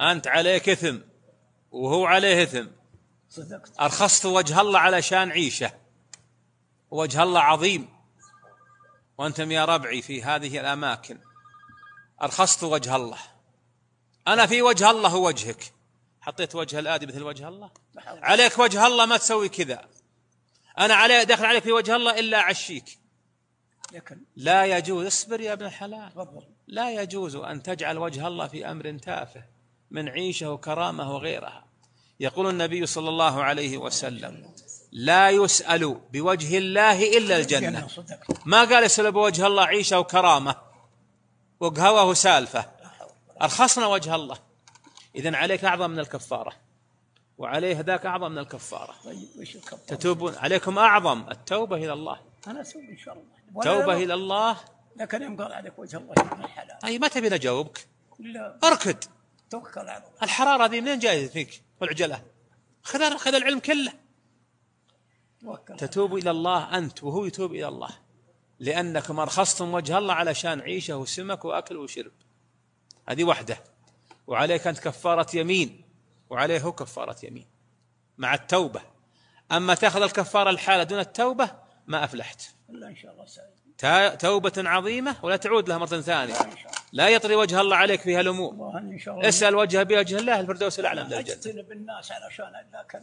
أنت عليك إثم وهو عليه إثم صدقت أرخصت وجه الله علشان عيشه وجه الله عظيم وأنتم يا ربعي في هذه الأماكن أرخصت وجه الله أنا في وجه الله وجهك حطيت وجه الآدي مثل وجه الله عليك وجه الله ما تسوي كذا أنا علي دخل عليك في وجه الله إلا أعشيك لكن لا يجوز اصبر يا ابن الحلال لا يجوز أن تجعل وجه الله في أمر تافه من عيشه وكرامه وغيرها يقول النبي صلى الله عليه وسلم لا يسأل بوجه الله إلا الجنة ما قال يسأل بوجه الله عيشه وكرامه وقهوه سالفه أرخصنا وجه الله إذا عليك أعظم من الكفارة وعليه ذاك أعظم من الكفارة تتوبون عليكم أعظم التوبة إلى الله أنا أتوب إن شاء الله توبة إلى الله لكن يوم قال عليك وجه الله الحلال أي متى بنجاوبك اركد توكل على الله الحراره هذه منين جايه فيك والعجله خذ خذ العلم كله توكل تتوب الى الله انت وهو يتوب الى الله لانكم ارخصتم وجه الله علشان عيشه وسمك واكل وشرب هذه وحده وعليك انت كفاره يمين وعليه هو كفاره يمين مع التوبه اما تاخذ الكفاره الحاله دون التوبه ما افلحت الا ان شاء الله سعيد توبه عظيمه ولا تعود لها مره ثانيه لا يطري وجه الله عليك في هالامور ان شاء الله اسال وجهه بوجه الله الفردوس الاعلى من الجنه اجتنب الناس علشان ذاك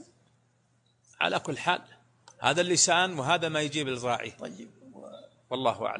على كل حال هذا اللسان وهذا ما يجيب الراعي طيب والله اعلم